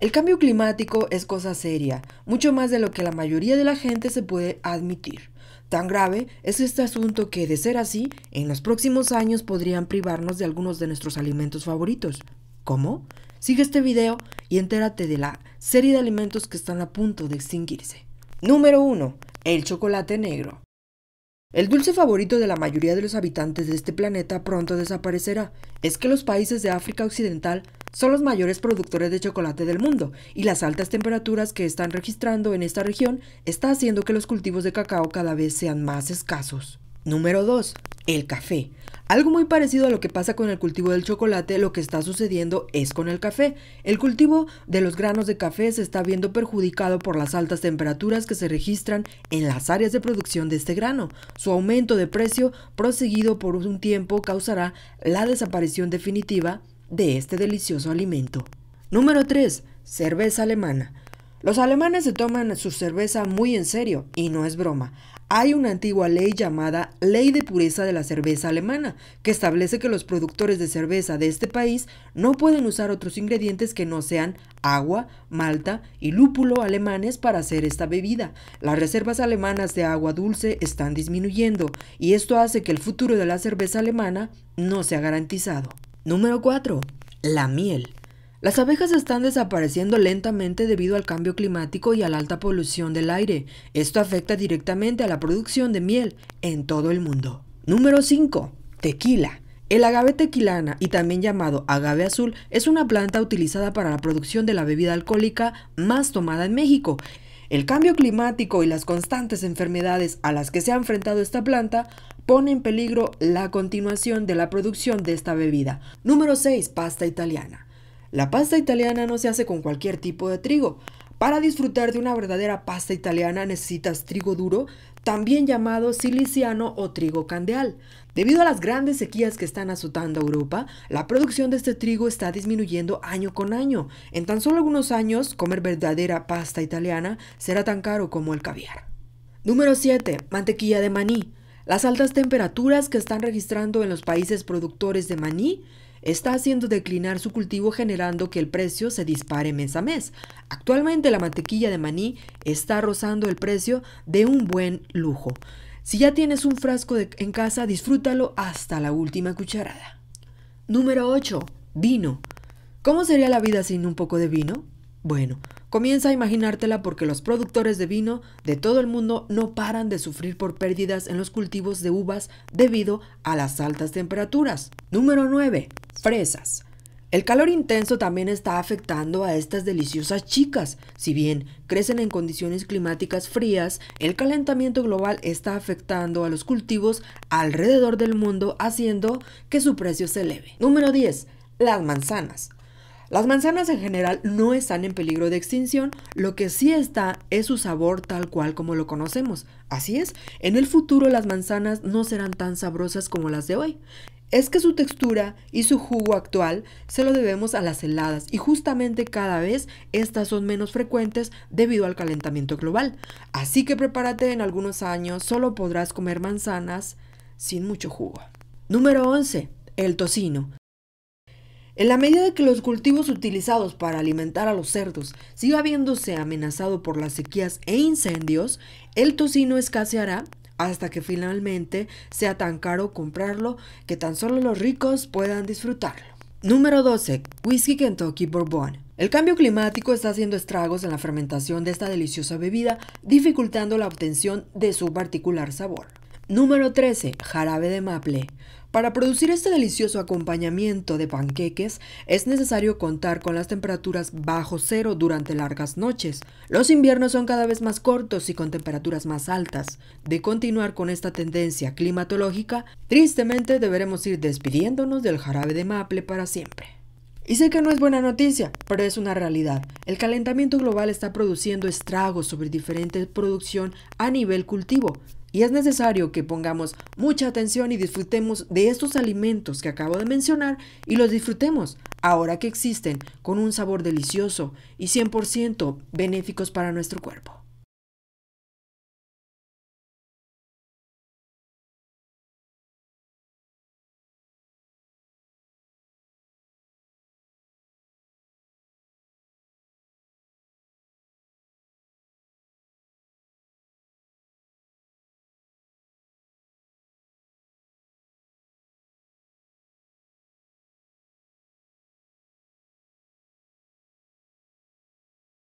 El cambio climático es cosa seria, mucho más de lo que la mayoría de la gente se puede admitir. Tan grave es este asunto que, de ser así, en los próximos años podrían privarnos de algunos de nuestros alimentos favoritos. ¿Cómo? Sigue este video y entérate de la serie de alimentos que están a punto de extinguirse. Número 1. El chocolate negro. El dulce favorito de la mayoría de los habitantes de este planeta pronto desaparecerá. Es que los países de África Occidental son los mayores productores de chocolate del mundo y las altas temperaturas que están registrando en esta región está haciendo que los cultivos de cacao cada vez sean más escasos. Número 2. El café. Algo muy parecido a lo que pasa con el cultivo del chocolate, lo que está sucediendo es con el café. El cultivo de los granos de café se está viendo perjudicado por las altas temperaturas que se registran en las áreas de producción de este grano. Su aumento de precio, proseguido por un tiempo, causará la desaparición definitiva de este delicioso alimento. Número 3. Cerveza alemana. Los alemanes se toman su cerveza muy en serio, y no es broma. Hay una antigua ley llamada Ley de Pureza de la Cerveza Alemana, que establece que los productores de cerveza de este país no pueden usar otros ingredientes que no sean agua, malta y lúpulo alemanes para hacer esta bebida. Las reservas alemanas de agua dulce están disminuyendo, y esto hace que el futuro de la cerveza alemana no sea garantizado. Número 4. La miel. Las abejas están desapareciendo lentamente debido al cambio climático y a la alta polución del aire. Esto afecta directamente a la producción de miel en todo el mundo. Número 5. Tequila. El agave tequilana, y también llamado agave azul, es una planta utilizada para la producción de la bebida alcohólica más tomada en México. El cambio climático y las constantes enfermedades a las que se ha enfrentado esta planta pone en peligro la continuación de la producción de esta bebida. Número 6. Pasta italiana. La pasta italiana no se hace con cualquier tipo de trigo. Para disfrutar de una verdadera pasta italiana necesitas trigo duro, también llamado siliciano o trigo candeal. Debido a las grandes sequías que están azotando a Europa, la producción de este trigo está disminuyendo año con año. En tan solo algunos años, comer verdadera pasta italiana será tan caro como el caviar. Número 7. Mantequilla de maní. Las altas temperaturas que están registrando en los países productores de maní está haciendo declinar su cultivo generando que el precio se dispare mes a mes. Actualmente la mantequilla de maní está rozando el precio de un buen lujo. Si ya tienes un frasco en casa, disfrútalo hasta la última cucharada. Número 8. Vino. ¿Cómo sería la vida sin un poco de vino? Bueno, Comienza a imaginártela porque los productores de vino de todo el mundo no paran de sufrir por pérdidas en los cultivos de uvas debido a las altas temperaturas. Número 9. Fresas. El calor intenso también está afectando a estas deliciosas chicas. Si bien crecen en condiciones climáticas frías, el calentamiento global está afectando a los cultivos alrededor del mundo haciendo que su precio se eleve. Número 10. Las manzanas. Las manzanas en general no están en peligro de extinción, lo que sí está es su sabor tal cual como lo conocemos. Así es, en el futuro las manzanas no serán tan sabrosas como las de hoy. Es que su textura y su jugo actual se lo debemos a las heladas y justamente cada vez estas son menos frecuentes debido al calentamiento global. Así que prepárate en algunos años, solo podrás comer manzanas sin mucho jugo. Número 11. El tocino. En la medida de que los cultivos utilizados para alimentar a los cerdos siga viéndose amenazado por las sequías e incendios, el tocino escaseará hasta que finalmente sea tan caro comprarlo que tan solo los ricos puedan disfrutarlo. Número 12. Whisky Kentucky Bourbon. El cambio climático está haciendo estragos en la fermentación de esta deliciosa bebida, dificultando la obtención de su particular sabor. Número 13. Jarabe de maple. Para producir este delicioso acompañamiento de panqueques es necesario contar con las temperaturas bajo cero durante largas noches. Los inviernos son cada vez más cortos y con temperaturas más altas. De continuar con esta tendencia climatológica, tristemente deberemos ir despidiéndonos del jarabe de maple para siempre. Y sé que no es buena noticia, pero es una realidad. El calentamiento global está produciendo estragos sobre diferentes producción a nivel cultivo. Y es necesario que pongamos mucha atención y disfrutemos de estos alimentos que acabo de mencionar y los disfrutemos ahora que existen con un sabor delicioso y 100% benéficos para nuestro cuerpo.